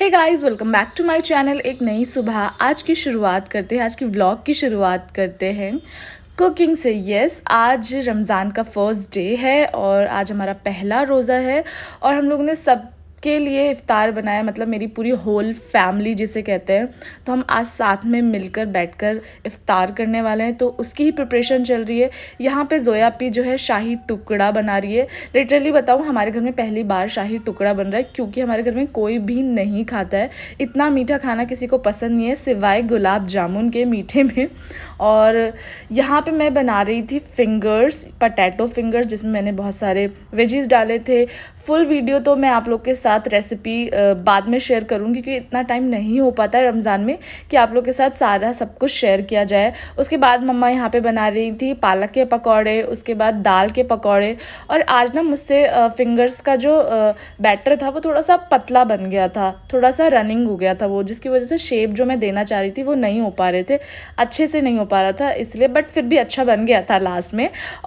hey guys welcome back to my channel एक नई सुबह आज की शुरुआत करते हैं आज की ब्लॉग की शुरुआत करते हैं कुकिंग से यस आज रमज़ान का फर्स्ट डे है और आज हमारा पहला रोज़ा है और हम लोगों ने सब के लिए इफ़ार बनाया मतलब मेरी पूरी होल फैमिली जिसे कहते हैं तो हम आज साथ में मिलकर बैठकर इफ्तार करने वाले हैं तो उसकी ही प्रिपरेशन चल रही है यहाँ पे जोयापी जो है शाही टुकड़ा बना रही है लिटरली बताऊँ हमारे घर में पहली बार शाही टुकड़ा बन रहा है क्योंकि हमारे घर में कोई भी नहीं खाता है इतना मीठा खाना किसी को पसंद नहीं है सिवाय गुलाब जामुन के मीठे में और यहाँ पर मैं बना रही थी फिंगर्स पटैटो फिंगर्स जिसमें मैंने बहुत सारे वेजेस डाले थे फुल वीडियो तो मैं आप लोग के साथ साथ रेसिपी बाद में शेयर करूँगी क्योंकि इतना टाइम नहीं हो पाता है रमज़ान में कि आप लोग के साथ सारा सब कुछ शेयर किया जाए उसके बाद मम्मा यहाँ पे बना रही थी पालक के पकौड़े उसके बाद दाल के पकौड़े और आज ना मुझसे फिंगर्स का जो बैटर था वो थोड़ा सा पतला बन गया था थोड़ा सा रनिंग हो गया था वो जिसकी वजह से शेप जो मैं देना चाह रही थी वो नहीं हो पा रहे थे अच्छे से नहीं हो पा रहा था इसलिए बट फिर भी अच्छा बन गया था लास्ट में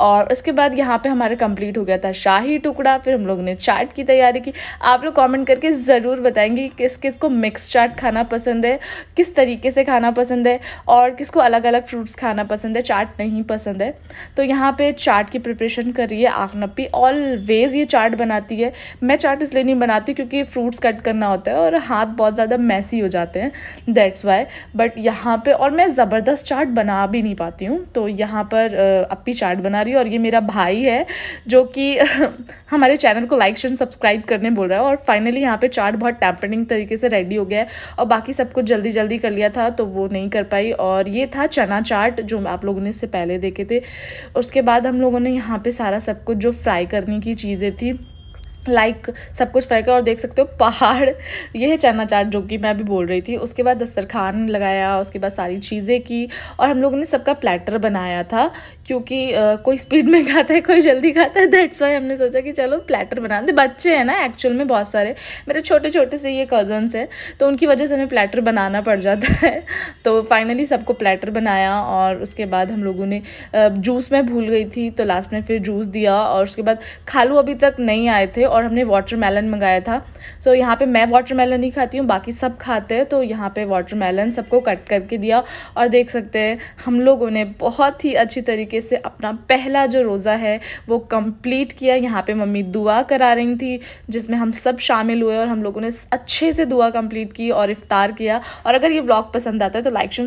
और उसके बाद यहाँ पर हमारा कम्प्लीट हो गया था शाही टुकड़ा फिर हम लोग ने चाट की तैयारी की आप लोग कमेंट करके ज़रूर बताएंगे कि किस किस को मिक्स चाट खाना पसंद है किस तरीके से खाना पसंद है और किसको अलग अलग फ्रूट्स खाना पसंद है चाट नहीं पसंद है तो यहाँ पे चाट की प्रिपरेशन कर रही है आखनपी ऑलवेज़ ये चाट बनाती है मैं चाट इसलिए नहीं बनाती क्योंकि फ्रूट्स कट करना होता है और हाथ बहुत ज़्यादा मैसी हो जाते हैं दैट्स वाई बट यहाँ पर और मैं ज़बरदस्त चाट बना भी नहीं पाती हूँ तो यहाँ पर अपी चाट बना रही है और ये मेरा भाई है जो कि हमारे चैनल को लाइक शेयर सब्सक्राइब करने बोल रहा है और फाइनली यहाँ पे चाट बहुत टैम्पनिंग तरीके से रेडी हो गया है और बाकी सब कुछ जल्दी जल्दी कर लिया था तो वो नहीं कर पाई और ये था चना चाट जो आप लोगों ने इससे पहले देखे थे उसके बाद हम लोगों ने यहाँ पर सारा सब कुछ जो फ्राई करने की चीज़ें थी लाइक like, सब कुछ फ्राई कर और देख सकते हो पहाड़ ये है चना चाट जो कि मैं अभी बोल रही थी उसके बाद दस्तरखान लगाया उसके बाद सारी चीज़ें की और हम लोगों ने सबका प्लेटर बनाया था क्योंकि आ, कोई स्पीड में खाता है कोई जल्दी खाता है दैट्स वाई हमने सोचा कि चलो प्लेटर बना दे बच्चे हैं ना एक्चुअल में बहुत सारे मेरे छोटे छोटे से ये कज़न्स हैं तो उनकी वजह से हमें प्लेटर बनाना पड़ जाता है तो फाइनली सबको प्लेटर बनाया और उसके बाद हम लोगों ने जूस में भूल गई थी तो लास्ट में फिर जूस दिया और उसके बाद खालू अभी तक नहीं आए थे और हमने वाटरमेलन मंगाया था तो so, यहाँ पे मैं वाटरमेलन ही खाती हूँ बाकी सब खाते हैं तो यहाँ पे वाटरमेलन सबको कट करके दिया और देख सकते हैं हम लोगों ने बहुत ही अच्छी तरीके से अपना पहला जो रोज़ा है वो कंप्लीट किया यहाँ पे मम्मी दुआ करा रही थी जिसमें हम सब शामिल हुए और हम लोगों ने अच्छे से दुआ कम्प्लीट की और इफ़ार किया और अगर ये ब्लॉग पसंद आता है तो लाइक